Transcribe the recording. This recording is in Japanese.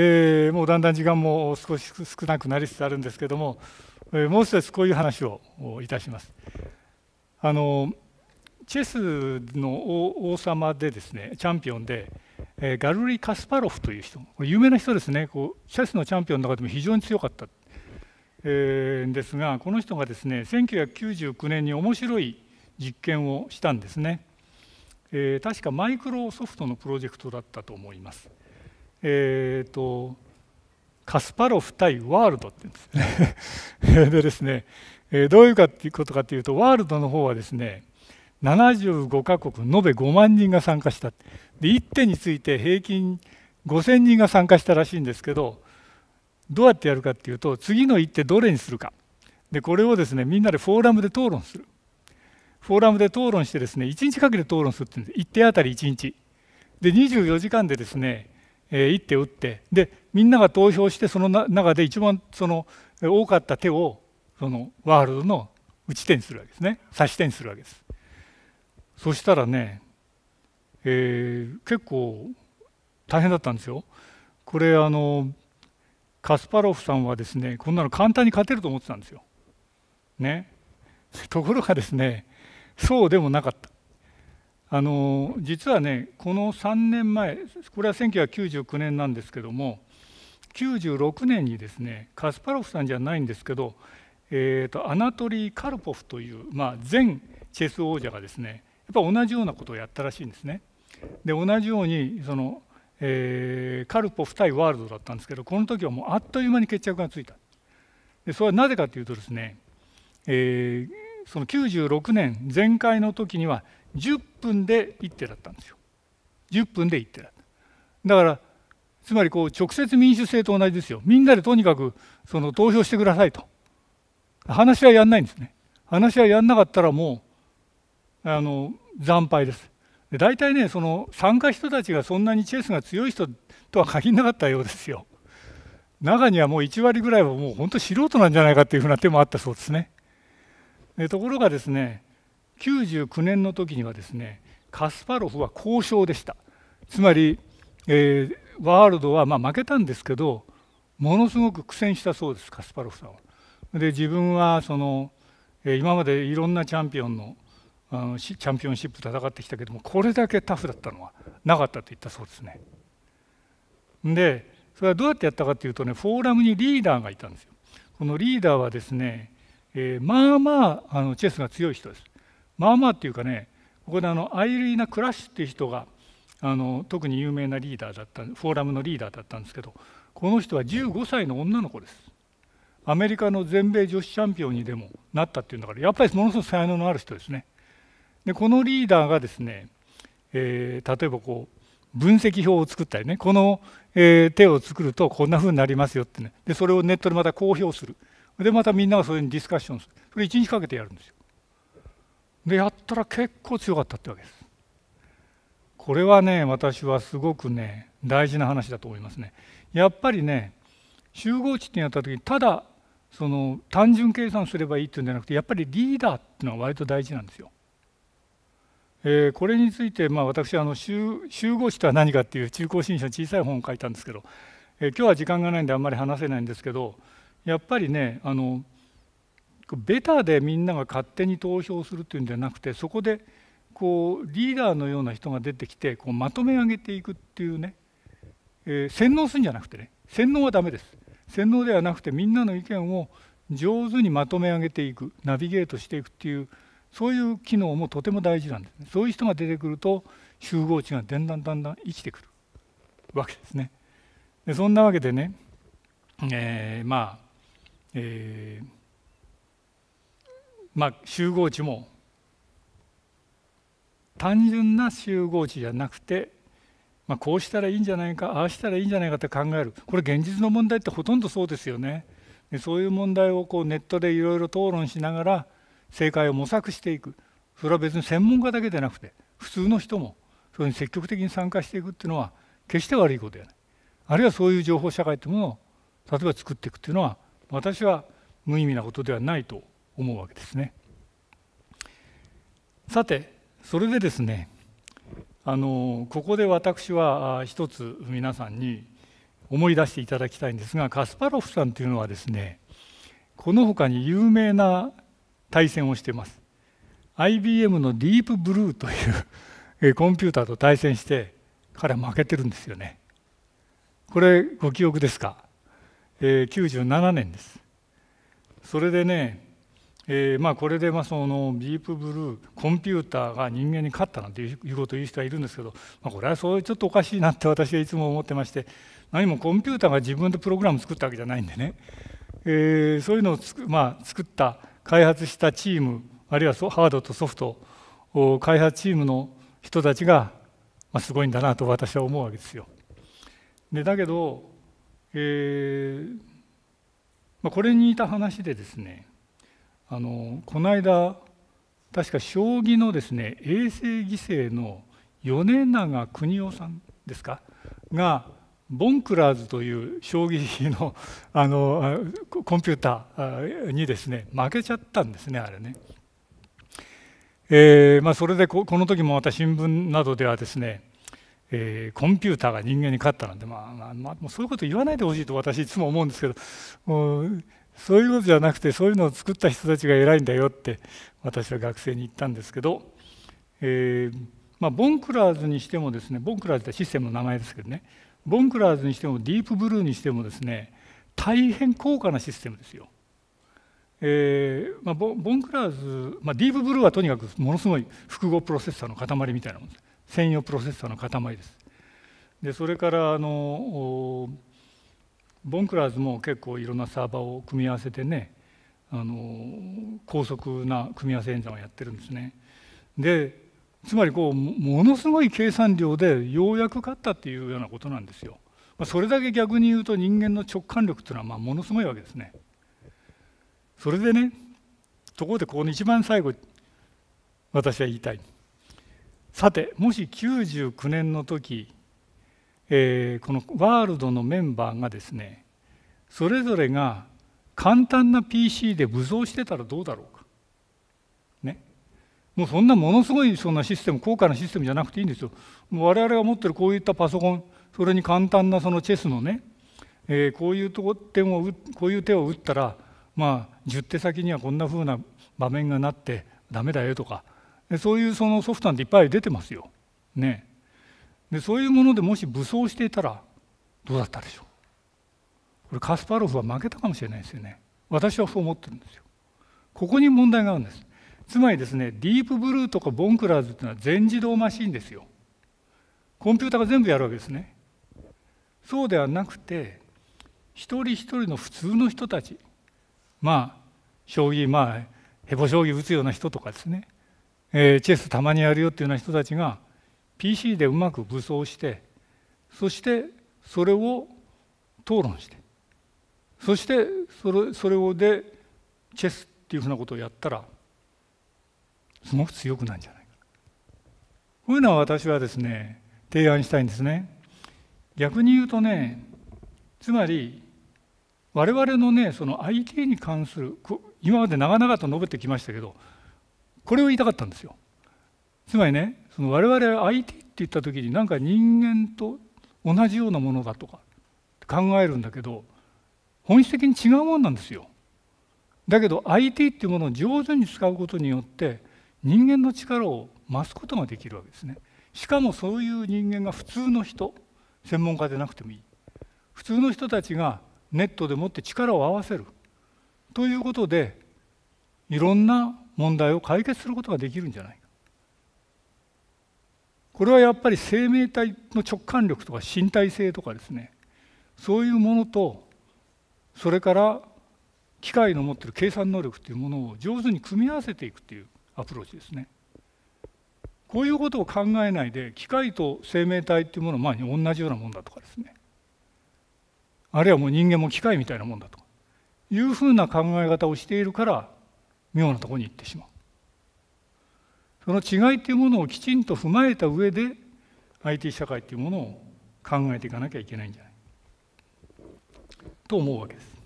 えー、もうだんだん時間も少し少なくなりつつあるんですけども、えー、もう一つこういう話をいたします。あのチェスの王様でですねチャンピオンで、えー、ガルリ・カスパロフという人有名な人ですねこうチェスのチャンピオンの中でも非常に強かった、えー、ですがこの人がですね1999年に面白い実験をしたんですね、えー、確かマイクロソフトのプロジェクトだったと思います。えーと、カスパロフ対ワールドって言うんです でですね、えー、どういうかっていうことかというとワールドの方はですね75か国延べ5万人が参加したで一点について平均5,000人が参加したらしいんですけどどうやってやるかっていうと次の一手どれにするかでこれをですねみんなでフォーラムで討論するフォーラムで討論してですね1日かけて討論するって言うんです手あたり1日で24時間でですねえー、一手打ってでみんなが投票してその中で一番その多かった手をそのワールドの打ち手にするわけですね指し手にするわけです。そしたらね、えー、結構大変だったんですよ。これあのカスパロフさんはですねこんなの簡単に勝てると思ってたんですよ。ね、ところがですねそうでもなかった。あの実はねこの3年前これは1999年なんですけども96年にですねカスパロフさんじゃないんですけど、えーと、アナトリー・カルポフという、まあ、前チェス王者がですねやっぱ同じようなことをやったらしいんですね。で同じようにその、えー、カルポフ対ワールドだったんですけどこの時はもうあっという間に決着がついた。でそれはなぜかというとですね、えー、その96年前回の時には10分で1手だったんですよ10分で1手だっただからつまりこう直接民主制と同じですよみんなでとにかくその投票してくださいと話はやんないんですね話はやんなかったらもうあの惨敗ですで大体ねその参加人たちがそんなにチェスが強い人とは限らなかったようですよ中にはもう1割ぐらいはもう本当素人なんじゃないかっていうふうな手もあったそうですねでところがですね99年の時にはですねカスパロフは交渉でしたつまり、えー、ワールドはま負けたんですけどものすごく苦戦したそうですカスパロフさんは。で自分はその、え今までいろんなチャンピオンのあのチャンピオンシップ戦ってきたけどもこれだけタフだったのはなかったと言ったそうですね。でそれはどうやってやったかというとねフォーラムにリーダーがいたんですよ。このリーダーはですね、えー、まあまああのチェスが強い人です。まあまあっていうかねここであのアイリーナ・クラッシュっていう人があの特に有名なリーダーだったフォーラムのリーダーだったんですけどこの人は15歳の女の子ですアメリカの全米女子チャンピオンにでもなったっていうんだからやっぱりものすごく才能のある人ですねでこのリーダーがですね、えー、例えばこう分析表を作ったりねこの、えー、手を作るとこんなふうになりますよってねでそれをネットでまた公表するでまたみんながそれにディスカッションするそれ1日かけてやるんですよでやったら結構強かったってわけですこれはね私はすごくね大事な話だと思いますねやっぱりね集合値ってやった時にただその単純計算すればいいっていうんじゃなくてやっぱりリーダーっていうのは割と大事なんですよ。えー、これについて、まあ、私あの集合値とは何かっていう中高新書の小さい本を書いたんですけど、えー、今日は時間がないんであんまり話せないんですけどやっぱりねあのベタでみんなが勝手に投票するというんじゃなくてそこでこうリーダーのような人が出てきてこうまとめ上げていくっていうね、えー、洗脳するんじゃなくてね洗脳はダメです洗脳ではなくてみんなの意見を上手にまとめ上げていくナビゲートしていくっていうそういう機能もとても大事なんですねそういう人が出てくると集合値がだんだんだんだん生きてくるわけですねでそんなわけでね、えー、まあ、えーまあ、集合値も単純な集合値じゃなくて、まあ、こうしたらいいんじゃないかああしたらいいんじゃないかって考えるこれ現実の問題ってほとんどそうですよね。でそういう問題をこうネットでいろいろ討論しながら正解を模索していくそれは別に専門家だけでなくて普通の人もそれに積極的に参加していくっていうのは決して悪いことではないあるいはそういう情報社会というものを例えば作っていくっていうのは私は無意味なことではないと思うわけですね。さてそれでですねあのここで私は一つ皆さんに思い出していただきたいんですがカスパロフさんというのはですねこの他に有名な対戦をしています IBM のディープブルーというコンピューターと対戦して彼は負けてるんですよねこれご記憶ですか、えー、97年ですそれでねえー、まあ、これでまあそのビープブルーコンピューターが人間に勝ったなんていうことを言う人はいるんですけど、まあ、これはそうちょっとおかしいなって私はいつも思ってまして何もコンピューターが自分でプログラム作ったわけじゃないんでね、えー、そういうのをつく、まあ、作った開発したチームあるいはハードとソフトを開発チームの人たちが、まあ、すごいんだなと私は思うわけですよ。でだけど、えーまあ、これに似た話でですねあのこの間確か将棋のですね永世犠牲の米長邦夫さんですかがボンクラーズという将棋の あのコンピューターにですね負けちゃったんですねあれね。えーまあ、それでこの時もまた新聞などではですね、えー、コンピューターが人間に勝ったなんて、まあまあ、まあ、そういうこと言わないでほしいと私いつも思うんですけどそういうのじゃなくてそういうのを作った人たちが偉いんだよって私は学生に言ったんですけど、えー、まあ、ボンクラーズにしてもですねボンクラーズってシステムの名前ですけどねボンクラーズにしてもディープブルーにしてもですね大変高価なシステムですよ。えーまあ、ボンクラーズ、まあ、ディープブルーはとにかくものすごい複合プロセッサーの塊みたいなものです専用プロセッサーの塊です。でそれからあのボンクラーズも結構いろんなサーバーを組み合わせてねあの高速な組み合わせ演算をやってるんですね。でつまりこうものすごい計算量でようやく勝ったっていうようなことなんですよ。まあ、それだけ逆に言うと人間の直感力っていうのはまあものすごいわけですね。それでねところでここの一番最後私は言いたい。さてもし99年の時えー、このワールドのメンバーがですねそれぞれが簡単な PC で武装してたらどうだろうかねもうそんなものすごいそんなシステム高価なシステムじゃなくていいんですよもう我々が持ってるこういったパソコンそれに簡単なそのチェスのね、えー、こういうとこ点をこういう手を打ったらまあ10手先にはこんな風な場面がなってダメだよとかそういうそのソフトなんていっぱい出てますよ。ね、でそういうものでもし武装していたらどうだったでしょうこれカスパロフは負けたかもしれないですよね私はそう思ってるんですよここに問題があるんですつまりですねディープブルーとかボンクラーズっていうのは全自動マシンですよコンピューターが全部やるわけですねそうではなくて一人一人の普通の人たちまあ将棋まあヘボ将棋打つような人とかですね、えー、チェスたまにやるよっていうような人たちが PC でうまく武装してそしてそれを討論してそしてそれそれをでチェスっていうふうなことをやったらすごく強くなるんじゃないかこういうのは私はですね提案したいんですね逆に言うとねつまり我々のねその IT に関する今まで長々と述べてきましたけどこれを言いたかったんですよつまりねその我々 IT って言った時になんか人間と同じようなものだとか考えるんだけど本質的に違うもんなんですよ。だけど IT っていうものを上手に使うことによって人間の力を増すことができるわけですね。しかもそういう人間が普通の人専門家でなくてもいい普通の人たちがネットでもって力を合わせるということでいろんな問題を解決することができるんじゃないこれはやっぱり生命体の直感力とか身体性とかですねそういうものとそれから機械の持ってる計算能力というものを上手に組み合わせていくというアプローチですね。こういうことを考えないで機械と生命体っていうものは同じようなもんだとかですねあるいはもう人間も機械みたいなもんだというふうな考え方をしているから妙なとこに行ってしまう。その違いというものをきちんと踏まえた上で IT 社会というものを考えていかなきゃいけないんじゃないと思うわけです。